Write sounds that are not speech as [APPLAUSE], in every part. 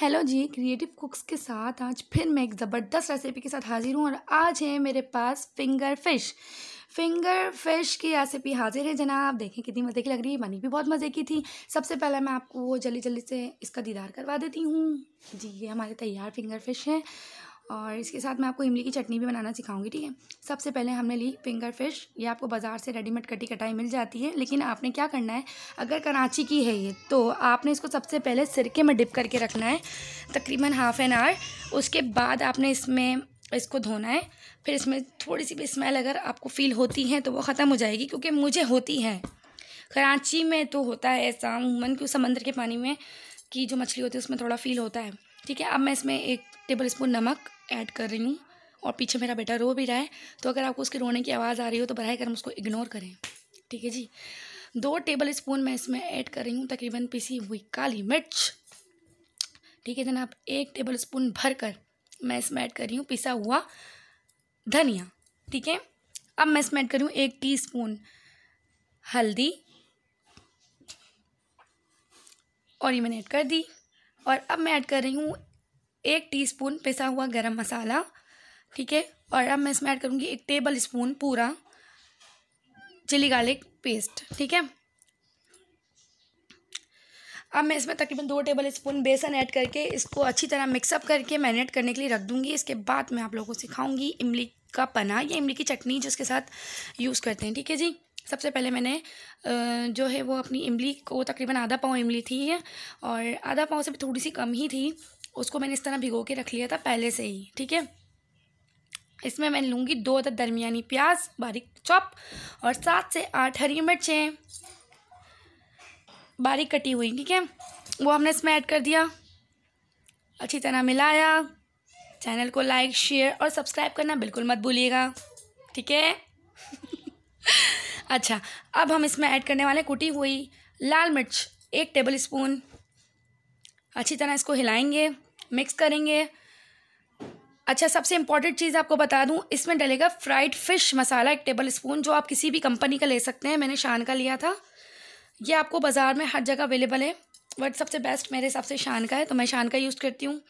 hello जी creative कुक्स के साथ आज फिर मैं एक ज़बरदस्त रेसिपी के साथ हाज़िर हूँ और आज है मेरे पास फिंगर फिश फिंगर फिश की रेसिपी हाज़िर है जनाब देखें कितनी मज़े की लग रही है बनी भी बहुत मज़े की थी सबसे पहले मैं आपको वो जल्दी जल्दी से इसका दीदार करवा देती हूँ जी ये हमारे तैयार फिंगर फिश है और इसके साथ मैं आपको इमली की चटनी भी बनाना सिखाऊंगी ठीक है सबसे पहले हमने ली फिंगर फिश ये आपको बाज़ार से रेडीमेड कटी कटाई मिल जाती है लेकिन आपने क्या करना है अगर कराची की है ये तो आपने इसको सबसे पहले सिरके में डिप करके रखना है तकरीबन हाफ़ एन आवर उसके बाद आपने इसमें इसको धोना है फिर इसमें थोड़ी सी भी स्मेल अगर आपको फील होती है तो वो ख़त्म हो जाएगी क्योंकि मुझे होती है कराची में तो होता है ऐसा मन कि समंदर के पानी में कि जो मछली होती है उसमें थोड़ा फील होता है ठीक है अब मैं इसमें एक टेबल स्पून नमक ऐड कर रही हूँ और पीछे मेरा बेटा रो भी रहा है तो अगर आपको उसके रोने की आवाज़ आ रही हो तो बरह कर उसको इग्नोर करें ठीक है जी दो टेबल स्पून मैं इसमें ऐड कर रही हूँ तकरीबन पिसी हुई काली मिर्च ठीक है जनाब एक टेबल स्पून भर कर मैं इसमें ऐड कर रही हूँ पिसा हुआ धनिया ठीक है अब मैं इसमें ऐड कर रही हूँ एक टी हल्दी और ये मैंने ऐड कर दी और अब मैं ऐड कर रही हूँ एक टीस्पून पिसा हुआ गरम मसाला ठीक है और अब मैं इसमें ऐड करूँगी एक टेबल स्पून पूरा चिली गार्लिक पेस्ट ठीक है अब मैं इसमें तकरीबन दो टेबल स्पून बेसन ऐड करके इसको अच्छी तरह मिक्सअप करके मैरिनेट करने के लिए रख दूँगी इसके बाद मैं आप लोगों को सिखाऊंगी इमली का पना या इमली की चटनी जिसके साथ यूज़ करते हैं ठीक है जी सबसे पहले मैंने जो है वो अपनी इमली को तकरीबन आधा पाव इमली थी और आधा पाव से भी थोड़ी सी कम ही थी उसको मैंने इस तरह भिगो के रख लिया था पहले से ही ठीक है इसमें मैं लूँगी दो अदद दरमिया प्याज बारीक चॉप और सात से आठ हरी मिर्चें बारीक कटी हुई ठीक है वो हमने इसमें ऐड कर दिया अच्छी तरह मिलाया चैनल को लाइक शेयर और सब्सक्राइब करना बिल्कुल मत भूलिएगा ठीक है [LAUGHS] अच्छा अब हम इसमें ऐड करने वाले कुटी हुई लाल मिर्च एक टेबल स्पून अच्छी तरह इसको हिलाएंगे मिक्स करेंगे अच्छा सबसे इम्पॉर्टेंट चीज़ आपको बता दूं इसमें डलेगा फ्राइड फ़िश मसाला एक टेबल स्पून जो आप किसी भी कंपनी का ले सकते हैं मैंने शान का लिया था ये आपको बाज़ार में हर जगह अवेलेबल है बट सबसे बेस्ट मेरे हिसाब से शान का है तो मैं शान का यूज़ करती हूँ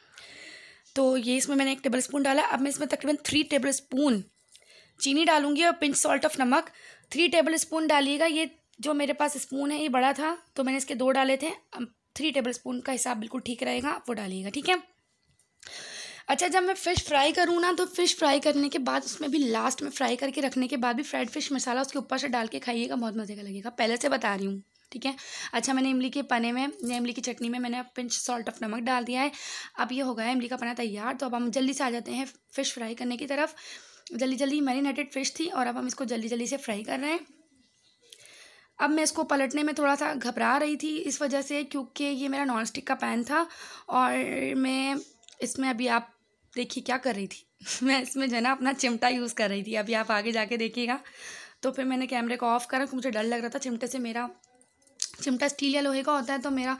तो ये इसमें मैंने एक टेबल स्पून डाला अब मैं इसमें तकरीबन थ्री टेबल स्पून चीनी डालूंगी और पिंच सॉल्ट ऑफ नमक थ्री टेबल स्पून डालिएगा ये जो मेरे पास स्पून है ये बड़ा था तो मैंने इसके दो डाले थे थ्री टेबल स्पून का हिसाब बिल्कुल ठीक रहेगा वो डालिएगा ठीक है अच्छा जब मैं फ़िश फ्राई करूँ ना तो फ़िश फ्राई करने के बाद उसमें भी लास्ट में फ्राई करके रखने के बाद भी फ्राइड फिश मसाला उसके ऊपर से डाल के खाइएगा बहुत मज़े का लगेगा पहले से बता रही हूँ ठीक है अच्छा मैंने इमली के पने में या इमली की चटनी में मैंने पिंच सॉल्ट ऑफ नमक डाल दिया है अब ये हो गया है इमली का पना तैयार तो अब हम जल्दी से आ जाते हैं फ़िश फ्राई करने की तरफ जल्दी जल्दी मैरिनेटेड फ़िश थी और अब हम इसको जल्दी जल्दी से फ्राई कर रहे हैं अब मैं इसको पलटने में थोड़ा सा घबरा रही थी इस वजह से क्योंकि ये मेरा नॉन स्टिक का पैन था और मैं इसमें अभी आप देखिए क्या कर रही थी [LAUGHS] मैं इसमें जो है ना अपना चिमटा यूज़ कर रही थी अभी आप आगे जाके देखिएगा तो फिर मैंने कैमरे को ऑफ़ करा मुझे डर लग रहा था चिमटे से मेरा चिमटा स्टील या लोहे का होता है तो मेरा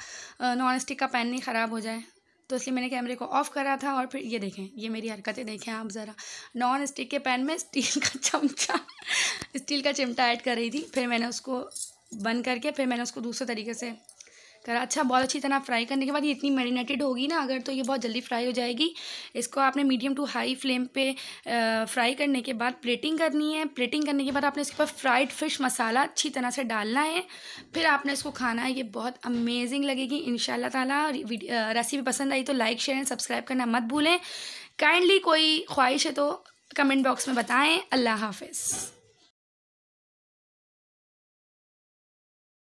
नॉन स्टिक का पैन नहीं ख़राब हो जाए तो इसलिए मैंने कैमरे को ऑफ़ करा था और फिर ये देखें ये मेरी हरकतें देखें आप ज़रा नॉन स्टिक के पैन में स्टील का चमचा स्टील का चिमटा ऐड कर रही थी फिर मैंने उसको बंद करके फिर मैंने उसको दूसरे तरीके से करा अच्छा बहुत अच्छी तरह फ्राई करने के बाद ये इतनी मैरिनेटेड होगी ना अगर तो ये बहुत जल्दी फ्राई हो जाएगी इसको आपने मीडियम टू हाई फ्लेम पे फ्राई करने के बाद प्लेटिंग करनी है प्लेटिंग करने के बाद आपने इसके ऊपर फ्राइड फिश मसाला अच्छी तरह से डालना है फिर आपने इसको खाना है ये बहुत अमेजिंग लगेगी इन ताला रेसिपी पसंद आई तो लाइक शेयर एंड सब्सक्राइब करना मत भूलें काइंडली कोई ख्वाहिश है तो कमेंट बॉक्स में बताएँ अल्लाह हाफिज़